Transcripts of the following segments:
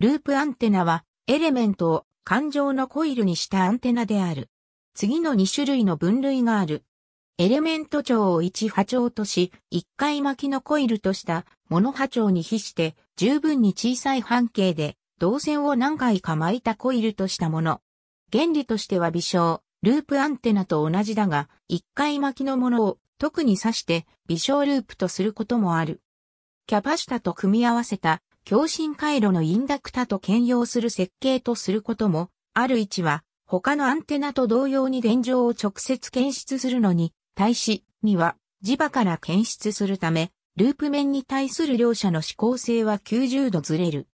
ループアンテナは、エレメントを感情のコイルにしたアンテナである。次の2種類の分類がある。エレメント長を1波長とし、1回巻きのコイルとしたモノ波長に比して十分に小さい半径で導線を何回か巻いたコイルとしたもの。原理としては微小、ループアンテナと同じだが、1回巻きのものを特に指して微小ループとすることもある。キャパシタと組み合わせた共振回路のインダクタと兼用する設計とすることも、ある位置は、他のアンテナと同様に電状を直接検出するのに、対し、には、磁場から検出するため、ループ面に対する両者の指向性は90度ずれる。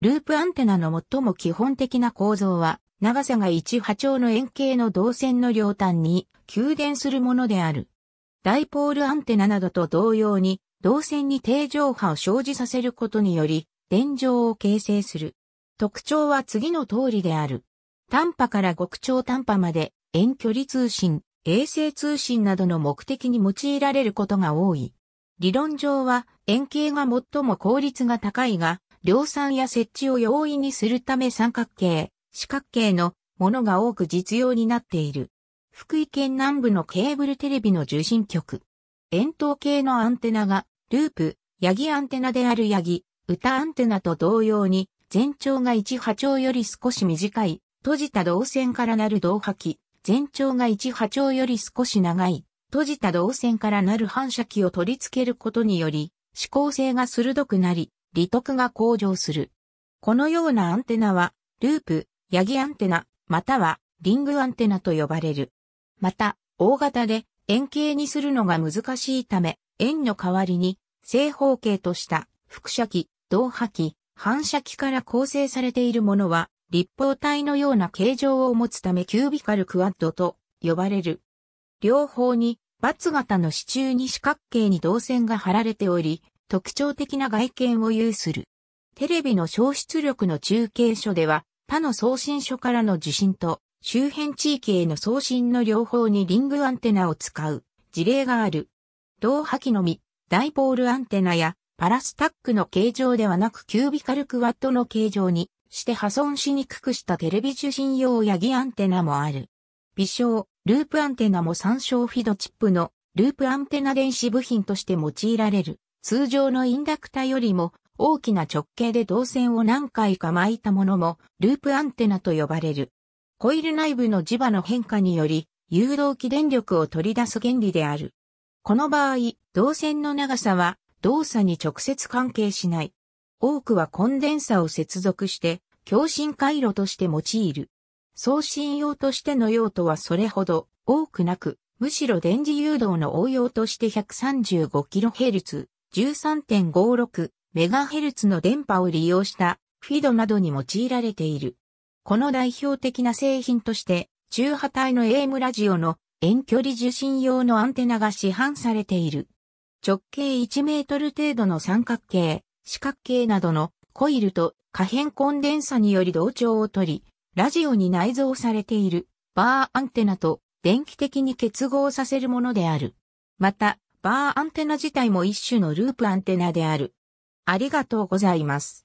ループアンテナの最も基本的な構造は、長さが1波長の円形の導線の両端に、給電するものである。ダイポールアンテナなどと同様に、導線に定常波を生じさせることにより、炎上を形成する。特徴は次の通りである。短波から極超短波まで遠距離通信、衛星通信などの目的に用いられることが多い。理論上は円形が最も効率が高いが、量産や設置を容易にするため三角形、四角形のものが多く実用になっている。福井県南部のケーブルテレビの受信局。円筒形のアンテナが、ループ、ヤギアンテナであるヤギ、歌アンテナと同様に、全長が1波長より少し短い、閉じた導線からなる導波器、全長が1波長より少し長い、閉じた導線からなる反射器を取り付けることにより、指向性が鋭くなり、利得が向上する。このようなアンテナは、ループ、ヤギアンテナ、または、リングアンテナと呼ばれる。また、大型で、円形にするのが難しいため、円の代わりに、正方形とした、副射器、銅波器、反射器から構成されているものは、立方体のような形状を持つためキュービカルクワッドと呼ばれる。両方に、バツ型の支柱に四角形に銅線が貼られており、特徴的な外見を有する。テレビの消出力の中継所では、他の送信所からの受信と、周辺地域への送信の両方にリングアンテナを使う事例がある。同波器のみ、ダイポールアンテナやパラスタックの形状ではなくキュービカルクワットの形状にして破損しにくくしたテレビ受信用ヤギアンテナもある。微小、ループアンテナも参照フィドチップのループアンテナ電子部品として用いられる。通常のインダクタよりも大きな直径で導線を何回か巻いたものもループアンテナと呼ばれる。コイル内部の磁場の変化により誘導起電力を取り出す原理である。この場合、導線の長さは動作に直接関係しない。多くはコンデンサを接続して、共振回路として用いる。送信用としての用途はそれほど多くなく、むしろ電磁誘導の応用として 135kHz、13.56MHz の電波を利用したフィドなどに用いられている。この代表的な製品として、中波帯の AM ラジオの遠距離受信用のアンテナが市販されている。直径1メートル程度の三角形、四角形などのコイルと可変コンデンサにより同調を取り、ラジオに内蔵されているバーアンテナと電気的に結合させるものである。また、バーアンテナ自体も一種のループアンテナである。ありがとうございます。